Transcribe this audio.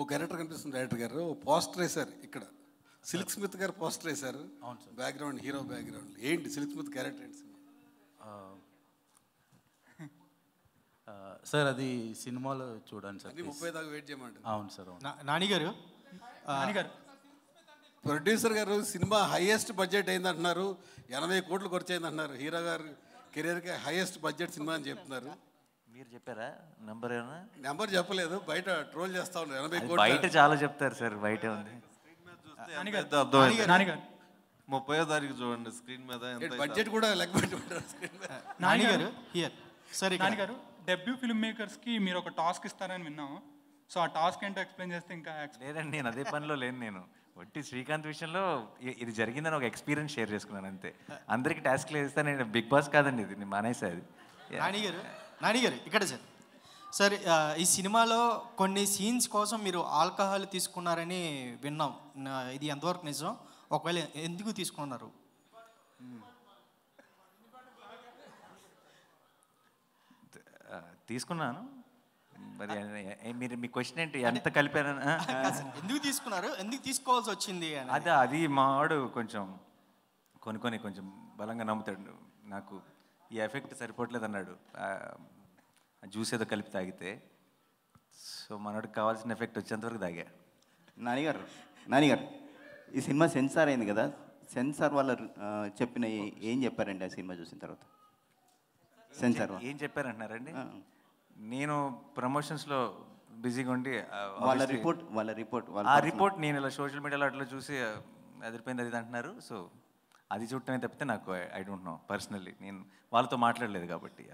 ఓ character కనిపిస్తుంది director గారు poster వేశారు ఇక్కడ సిల్క్ స్మిత్ గారు పోస్టర్ వేశారు అవును సార్ బ్యాక్గ్రౌండ్ హీరో బ్యాక్గ్రౌండ్ ఏంటి సిల్క్ స్మిత్ క్యారెక్టర్ ఏంటి సార్ అది సినిమాలో చూడండి సార్ ముప్పై దాకా వెయిట్ చేయమంటారు అవును సార్ నాని గారు ప్రొడ్యూసర్ గారు సినిమా హైయెస్ట్ బడ్జెట్ అయిందంటున్నారు ఎనభై కోట్లు ఖర్చు అయిందంటున్నారు హీరో గారు కెరీర్కి హైయెస్ట్ బడ్జెట్ సినిమా అని చెప్తున్నారు మీరు చెప్పారా నెంబర్ ఏమైనా నెంబర్ చెప్పలేదు బయట ట్రోల్ చేస్తా ఉన్నారు ఎనభై కోట్లు బయట చాలా చెప్తారు సార్ బయట ఉంది ముప్పై తారీఖు చూడండి స్క్రీన్ మీద బడ్జెట్ కూడా లెక్క నాన్నగారు హియర్ సరే నాన్నగారు డెబ్యూ ఫిల్మ్ మేకర్స్కి మీరు ఒక టాస్క్ ఇస్తారని విన్నాం సో ఆ టాస్క్ ఏంటో ఎక్స్ప్లెయిన్ చేస్తే ఇంకా లేదండి నేను అదే పనిలో లేను నేను వట్టి శ్రీకాంత్ విషయంలో ఇది జరిగిందని ఒక ఎక్స్పీరియన్స్ షేర్ చేసుకున్నాను అంతే అందరికి టాస్క్ లేదు నేను బిగ్ బాస్ కాదండి ఇది మానేసా అది నాని గారు ఇక్కడ సార్ సార్ ఈ సినిమాలో కొన్ని సీన్స్ కోసం మీరు ఆల్కహాల్ తీసుకున్నారని విన్నాం ఇది ఎంతవరకు నిజం ఒకవేళ ఎందుకు తీసుకున్నారు తీసుకున్నాను మరి మీరు మీ క్వశ్చన్ ఏంటి ఎంత కలిపారని ఎందుకు తీసుకున్నారు ఎందుకు తీసుకోవాల్సి వచ్చింది అదే అది మా కొంచెం కొనుక్కొని కొంచెం బలంగా నమ్ముతాడు నాకు ఈ ఎఫెక్ట్ సరిపోవట్లేదు అన్నాడు జ్యూస్ ఏదో కలిపి తాగితే సో మనోడికి కావాల్సిన ఎఫెక్ట్ వచ్చేంతవరకు తాగా నానిగారు నానిగారు ఈ సినిమా సెన్సార్ అయింది కదా సెన్సార్ వాళ్ళు చెప్పిన ఏం చెప్పారండి ఆ సినిమా చూసిన తర్వాత సెన్సార్ ఏం చెప్పారంటున్నారండి నేను ప్రమోషన్స్లో బిజీగా ఉండి వాళ్ళ రిపోర్ట్ వాళ్ళ రిపోర్ట్ ఆ రిపోర్ట్ నేను ఇలా సోషల్ మీడియాలో అట్లా చూసి అదిరిపోయింది అది అంటున్నారు సో అది చూడటమే తప్పితే నాకు ఐ డోంట్ నో పర్సనల్లీ నేను వాళ్ళతో మాట్లాడలేదు కాబట్టి